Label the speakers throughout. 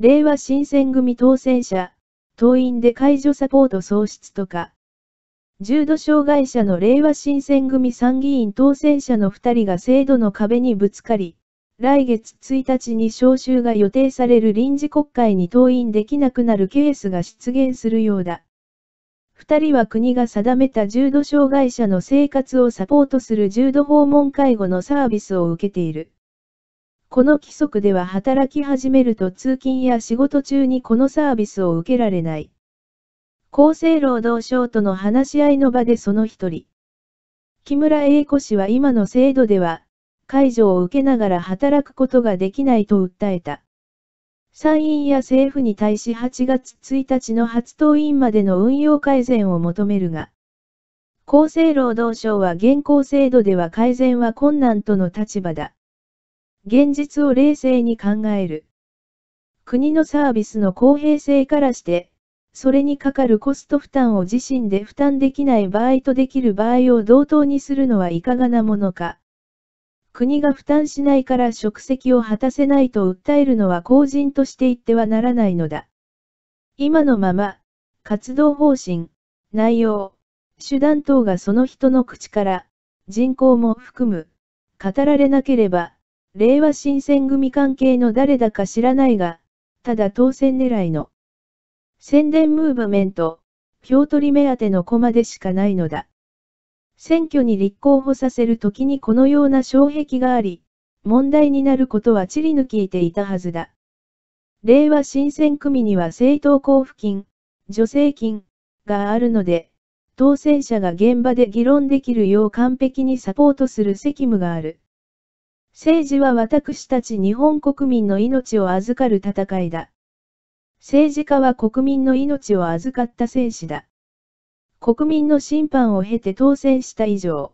Speaker 1: 令和新選組当選者、党員で解除サポート創出とか、重度障害者の令和新選組参議院当選者の2人が制度の壁にぶつかり、来月1日に召集が予定される臨時国会に登院できなくなるケースが出現するようだ。2人は国が定めた重度障害者の生活をサポートする重度訪問介護のサービスを受けている。この規則では働き始めると通勤や仕事中にこのサービスを受けられない。厚生労働省との話し合いの場でその一人。木村英子氏は今の制度では、解除を受けながら働くことができないと訴えた。参院や政府に対し8月1日の初登院までの運用改善を求めるが、厚生労働省は現行制度では改善は困難との立場だ。現実を冷静に考える。国のサービスの公平性からして、それにかかるコスト負担を自身で負担できない場合とできる場合を同等にするのはいかがなものか。国が負担しないから職責を果たせないと訴えるのは公人として言ってはならないのだ。今のまま、活動方針、内容、手段等がその人の口から、人口も含む、語られなければ、令和新選組関係の誰だか知らないが、ただ当選狙いの宣伝ムーブメント、票取り目当ての駒でしかないのだ。選挙に立候補させるときにこのような障壁があり、問題になることはチりぬきいていたはずだ。令和新選組には政党交付金、助成金があるので、当選者が現場で議論できるよう完璧にサポートする責務がある。政治は私たち日本国民の命を預かる戦いだ。政治家は国民の命を預かった戦士だ。国民の審判を経て当選した以上、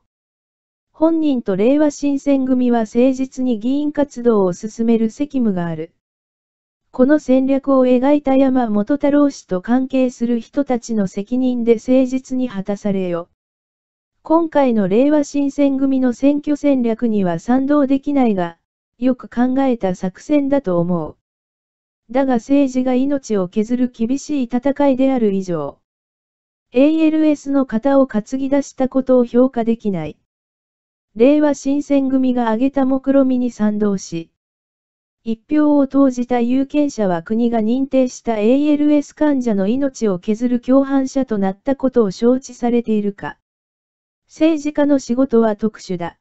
Speaker 1: 本人と令和新選組は誠実に議員活動を進める責務がある。この戦略を描いた山本太郎氏と関係する人たちの責任で誠実に果たされよ。今回の令和新選組の選挙戦略には賛同できないが、よく考えた作戦だと思う。だが政治が命を削る厳しい戦いである以上、ALS の型を担ぎ出したことを評価できない。令和新選組が挙げた目論見に賛同し、一票を投じた有権者は国が認定した ALS 患者の命を削る共犯者となったことを承知されているか。政治家の仕事は特殊だ。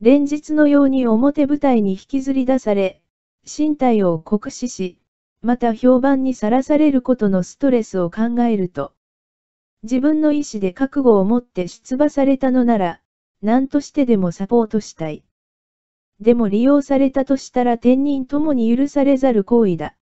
Speaker 1: 連日のように表舞台に引きずり出され、身体を酷使し、また評判にさらされることのストレスを考えると、自分の意思で覚悟を持って出馬されたのなら、何としてでもサポートしたい。でも利用されたとしたら天人ともに許されざる行為だ。